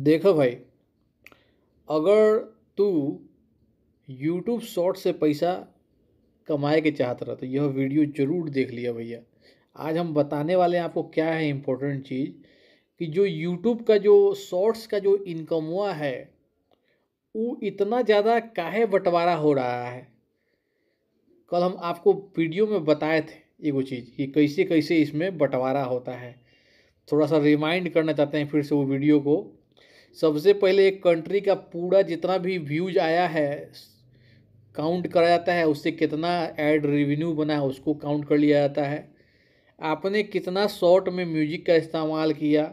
देखो भाई अगर तू यूट्यूब शॉर्ट से पैसा कमाए के चाहत रहा तो यह वीडियो ज़रूर देख लिया भैया आज हम बताने वाले हैं आपको क्या है इम्पोर्टेंट चीज़ कि जो यूट्यूब का जो शॉर्ट्स का जो इनकम हुआ है वो इतना ज़्यादा काहे बंटवारा हो रहा है कल हम आपको वीडियो में बताए थे वो चीज़ कि कैसे कैसे इसमें बंटवारा होता है थोड़ा सा रिमाइंड करना चाहते हैं फिर से वो वीडियो को सबसे पहले एक कंट्री का पूरा जितना भी व्यूज आया है काउंट करा जाता है उससे कितना एड रेवेन्यू बना है उसको काउंट कर लिया जाता है आपने कितना शॉर्ट में म्यूजिक का इस्तेमाल किया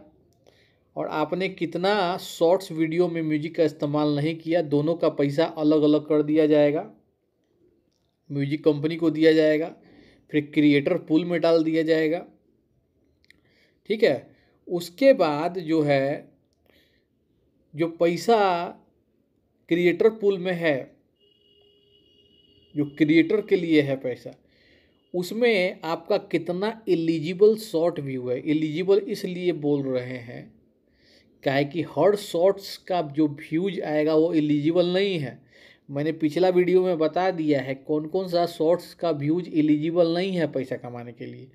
और आपने कितना शॉर्ट्स वीडियो में म्यूजिक का इस्तेमाल नहीं किया दोनों का पैसा अलग अलग कर दिया जाएगा म्यूजिक कंपनी को दिया जाएगा फिर क्रिएटर पूल में डाल दिया जाएगा ठीक है उसके बाद जो है जो पैसा क्रिएटर पूल में है जो क्रिएटर के लिए है पैसा उसमें आपका कितना एलिजिबल शॉर्ट व्यू है एलिजिबल इसलिए बोल रहे हैं है कि हर शॉर्ट्स का जो व्यूज आएगा वो एलिजिबल नहीं है मैंने पिछला वीडियो में बता दिया है कौन कौन सा शॉर्ट्स का व्यूज एलिजिबल नहीं है पैसा कमाने के लिए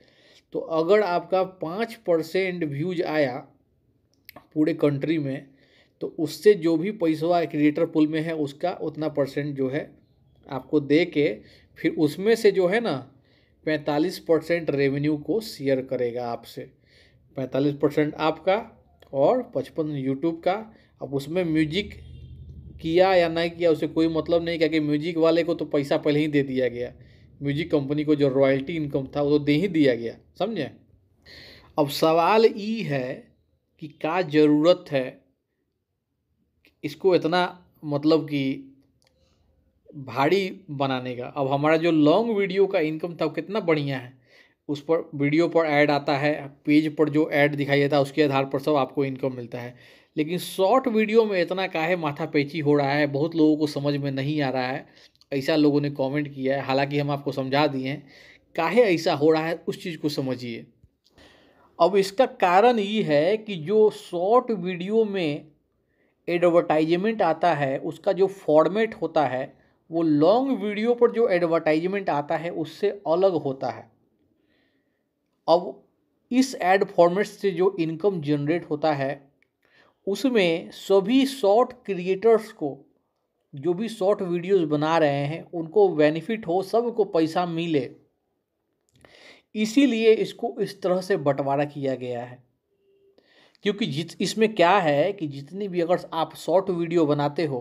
तो अगर आपका पाँच परसेंट व्यूज आया पूरे कंट्री में तो उससे जो भी पैसा क्रिएटर पुल में है उसका उतना परसेंट जो है आपको दे के फिर उसमें से जो है ना पैंतालीस परसेंट रेवेन्यू को शेयर करेगा आपसे पैंतालीस परसेंट आपका और पचपन यूट्यूब का अब उसमें म्यूजिक किया या नहीं किया उसे कोई मतलब नहीं क्या कि म्यूजिक वाले को तो पैसा पहले ही दे दिया गया म्यूजिक कंपनी को जो रॉयल्टी इनकम था वो तो दे ही दिया गया समझे अब सवाल ई है कि क्या ज़रूरत है इसको इतना मतलब कि भारी बनाने का अब हमारा जो लॉन्ग वीडियो का इनकम था वो कितना बढ़िया है उस पर वीडियो पर ऐड आता है पेज पर जो ऐड दिखाई देता है उसके आधार पर सब आपको इनकम मिलता है लेकिन शॉर्ट वीडियो में इतना काहे माथा पेची हो रहा है बहुत लोगों को समझ में नहीं आ रहा है ऐसा लोगों ने कमेंट किया है हालांकि हम आपको समझा दिए हैं काहे ऐसा हो रहा है उस चीज़ को समझिए अब इसका कारण ये है कि जो शॉर्ट वीडियो में एडवर्टाइजमेंट आता है उसका जो फॉर्मेट होता है वो लॉन्ग वीडियो पर जो एडवर्टाइजमेंट आता है उससे अलग होता है अब इस एड फॉर्मेट से जो इनकम जनरेट होता है उसमें सभी शॉर्ट क्रिएटर्स को जो भी शॉर्ट वीडियोस बना रहे हैं उनको बेनिफिट हो सबको पैसा मिले इसीलिए इसको इस तरह से बंटवारा किया गया है क्योंकि जित इसमें क्या है कि जितनी भी अगर आप शॉर्ट वीडियो बनाते हो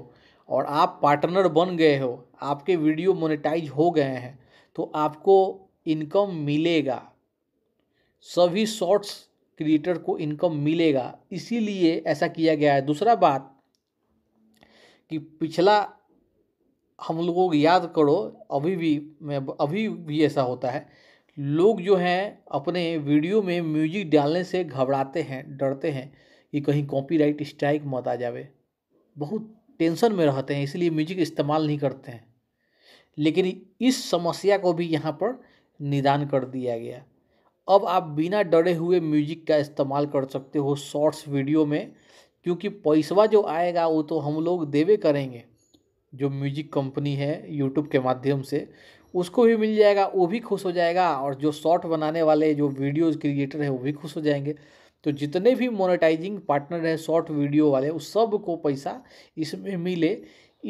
और आप पार्टनर बन गए हो आपके वीडियो मोनेटाइज हो गए हैं तो आपको इनकम मिलेगा सभी शॉर्ट्स क्रिएटर को इनकम मिलेगा इसीलिए ऐसा किया गया है दूसरा बात कि पिछला हम लोगों को याद करो अभी भी मैं अभी भी ऐसा होता है लोग जो हैं अपने वीडियो में म्यूजिक डालने से घबराते हैं डरते हैं कि कहीं कॉपीराइट स्ट्राइक मत आ जावे बहुत टेंशन में रहते हैं इसलिए म्यूजिक इस्तेमाल नहीं करते हैं लेकिन इस समस्या को भी यहाँ पर निदान कर दिया गया अब आप बिना डरे हुए म्यूजिक का इस्तेमाल कर सकते हो शॉर्ट्स वीडियो में क्योंकि पैसवा जो आएगा वो तो हम लोग देवे करेंगे जो म्यूजिक कंपनी है यूट्यूब के माध्यम से उसको भी मिल जाएगा वो भी खुश हो जाएगा और जो शॉर्ट बनाने वाले जो वीडियोज़ क्रिएटर हैं वो भी खुश हो जाएंगे तो जितने भी मोनेटाइजिंग पार्टनर हैं शॉर्ट वीडियो वाले उस सब को पैसा इसमें मिले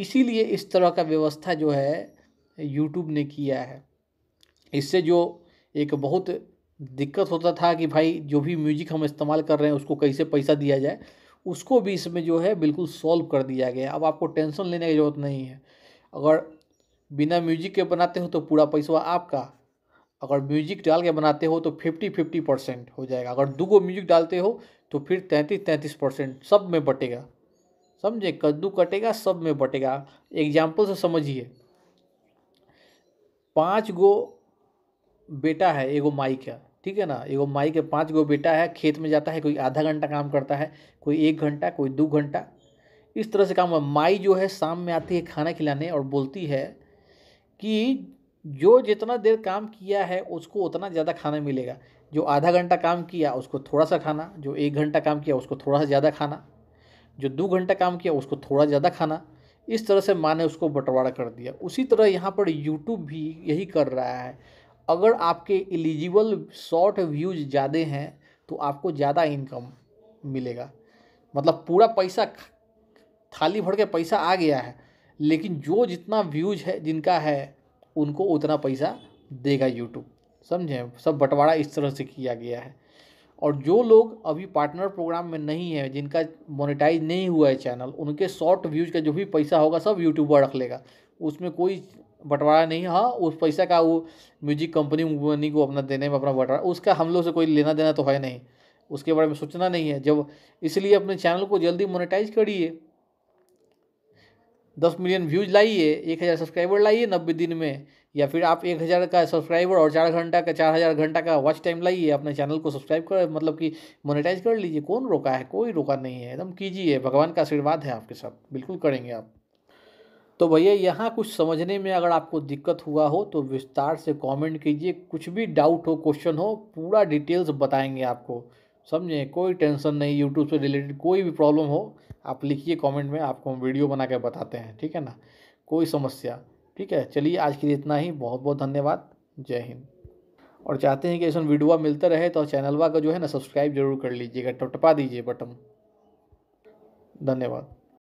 इसीलिए इस तरह का व्यवस्था जो है यूट्यूब ने किया है इससे जो एक बहुत दिक्कत होता था कि भाई जो भी म्यूजिक हम इस्तेमाल कर रहे हैं उसको कैसे पैसा दिया जाए उसको भी इसमें जो है बिल्कुल सॉल्व कर दिया गया अब आपको टेंशन लेने की ज़रूरत नहीं है अगर बिना म्यूजिक के बनाते हो तो पूरा पैसा आपका अगर म्यूजिक डाल के बनाते हो तो फिफ्टी फिफ्टी परसेंट हो जाएगा अगर दो गो म्यूजिक डालते हो तो फिर तैंतीस तैंतीस परसेंट सब में बटेगा समझे कद्दू कटेगा सब में बटेगा एग्जाम्पल से समझिए पाँच गो बेटा है एगो माई का ठीक है ना एगो माई के पाँच गो बेटा है खेत में जाता है कोई आधा घंटा काम करता है कोई एक घंटा कोई दो घंटा इस तरह से काम माई जो है शाम में आती है खाना खिलाने और बोलती है कि जो जितना देर काम किया है उसको उतना ज़्यादा खाना मिलेगा जो आधा घंटा काम किया उसको थोड़ा सा खाना जो एक घंटा काम किया उसको थोड़ा सा ज़्यादा खाना जो दो घंटा काम किया उसको थोड़ा ज़्यादा खाना इस तरह से माँ ने उसको बंटवारा कर दिया उसी तरह यहाँ पर यूट्यूब भी यही कर रहा है अगर आपके एलिजिबल शॉर्ट व्यूज़ ज़्यादा हैं तो आपको ज़्यादा इनकम मिलेगा मतलब पूरा पैसा थाली भर के पैसा आ गया है लेकिन जो जितना व्यूज है जिनका है उनको उतना पैसा देगा यूट्यूब समझे सब बंटवारा इस तरह से किया गया है और जो लोग अभी पार्टनर प्रोग्राम में नहीं है जिनका मोनेटाइज नहीं हुआ है चैनल उनके शॉर्ट व्यूज का जो भी पैसा होगा सब यूट्यूब पर रख लेगा उसमें कोई बंटवारा नहीं हाँ उस पैसा का वो म्यूजिक कंपनी उम्पनी को अपना देने में अपना बंटवारा उसका हम लोग से कोई लेना देना तो है नहीं उसके बारे में सोचना नहीं है जब इसलिए अपने चैनल को जल्दी मोनेटाइज करिए दस मिलियन व्यूज लाइए एक हज़ार सब्सक्राइबर लाइए नब्बे दिन में या फिर आप एक हज़ार का सब्सक्राइबर और चार घंटा का चार हज़ार घंटा का वॉच टाइम लाइए अपने चैनल को सब्सक्राइब कर मतलब कि मोनेटाइज कर लीजिए कौन रोका है कोई रोका नहीं है एकदम कीजिए भगवान का आशीर्वाद है आपके साथ बिल्कुल करेंगे आप तो भैया यहाँ कुछ समझने में अगर आपको दिक्कत हुआ हो तो विस्तार से कॉमेंट कीजिए कुछ भी डाउट हो क्वेश्चन हो पूरा डिटेल्स बताएँगे आपको समझे कोई टेंशन नहीं यूट्यूब से रिलेटेड कोई भी प्रॉब्लम हो आप लिखिए कमेंट में आपको हम वीडियो बना के बताते हैं ठीक है ना कोई समस्या ठीक है चलिए आज के लिए इतना ही बहुत बहुत धन्यवाद जय हिंद और चाहते हैं कि ऐसा वीडियो मिलता रहे तो चैनलवा का जो है ना सब्सक्राइब जरूर कर लीजिएगा टपटपा दीजिए बटन धन्यवाद